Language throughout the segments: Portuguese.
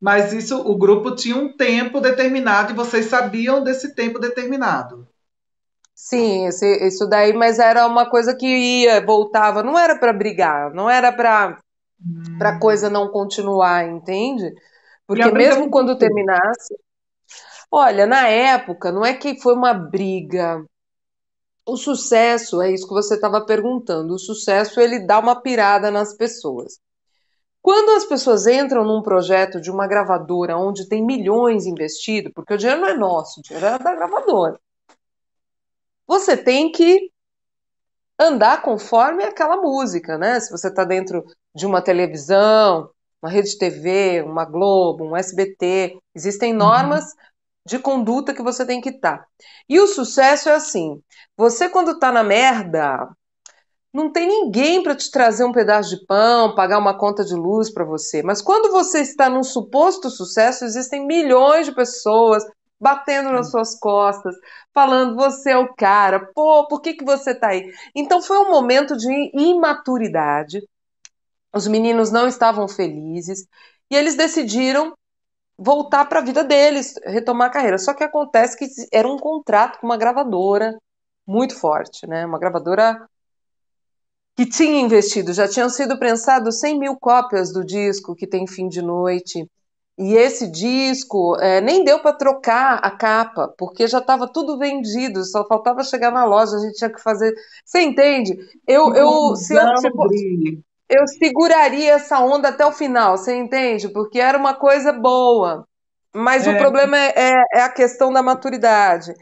Mas isso, o grupo tinha um tempo determinado e vocês sabiam desse tempo determinado. Sim, esse, isso daí, mas era uma coisa que ia, voltava, não era para brigar, não era para hum. para coisa não continuar, entende? Porque mesmo quando terminasse, olha, na época não é que foi uma briga. O sucesso é isso que você estava perguntando. O sucesso ele dá uma pirada nas pessoas. Quando as pessoas entram num projeto de uma gravadora onde tem milhões investido, porque o dinheiro não é nosso, o dinheiro é da gravadora, você tem que andar conforme aquela música, né? Se você está dentro de uma televisão, uma rede TV, uma Globo, um SBT, existem uhum. normas uhum. de conduta que você tem que estar. Tá. E o sucesso é assim: você quando está na merda, não tem ninguém para te trazer um pedaço de pão, pagar uma conta de luz para você. Mas quando você está num suposto sucesso, existem milhões de pessoas batendo nas suas costas, falando você é o cara, pô, por que que você está aí? Então foi um momento de imaturidade. Os meninos não estavam felizes e eles decidiram voltar para a vida deles, retomar a carreira. Só que acontece que era um contrato com uma gravadora muito forte, né? Uma gravadora que tinha investido, já tinham sido prensados 100 mil cópias do disco que tem fim de noite. E esse disco é, nem deu para trocar a capa, porque já estava tudo vendido, só faltava chegar na loja, a gente tinha que fazer. Você entende? Eu, eu, se eu, se eu seguraria essa onda até o final, você entende? Porque era uma coisa boa. Mas é. o problema é, é, é, a questão da maturidade.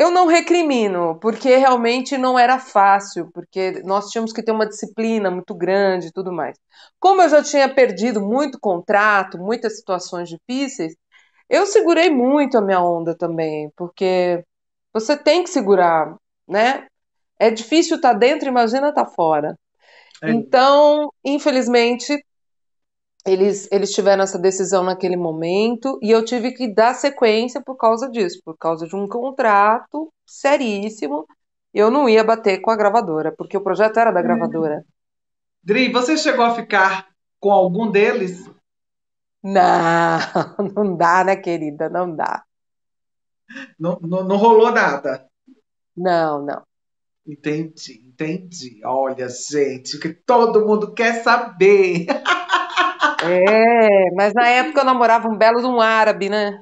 Eu não recrimino, porque realmente não era fácil, porque nós tínhamos que ter uma disciplina muito grande e tudo mais. Como eu já tinha perdido muito contrato, muitas situações difíceis, eu segurei muito a minha onda também, porque você tem que segurar, né? É difícil estar tá dentro, imagina estar tá fora. É. Então, infelizmente, eles, eles tiveram essa decisão naquele momento e eu tive que dar sequência por causa disso, por causa de um contrato seríssimo. Eu não ia bater com a gravadora, porque o projeto era da hum. gravadora. Dri, você chegou a ficar com algum deles? Não, não dá, né, querida? Não dá. Não, não, não rolou nada. Não, não. Entendi, entendi. Olha, gente, o que todo mundo quer saber. É, mas na época eu namorava um belo de um árabe, né?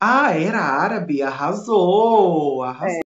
Ah, era árabe, arrasou, arrasou. É.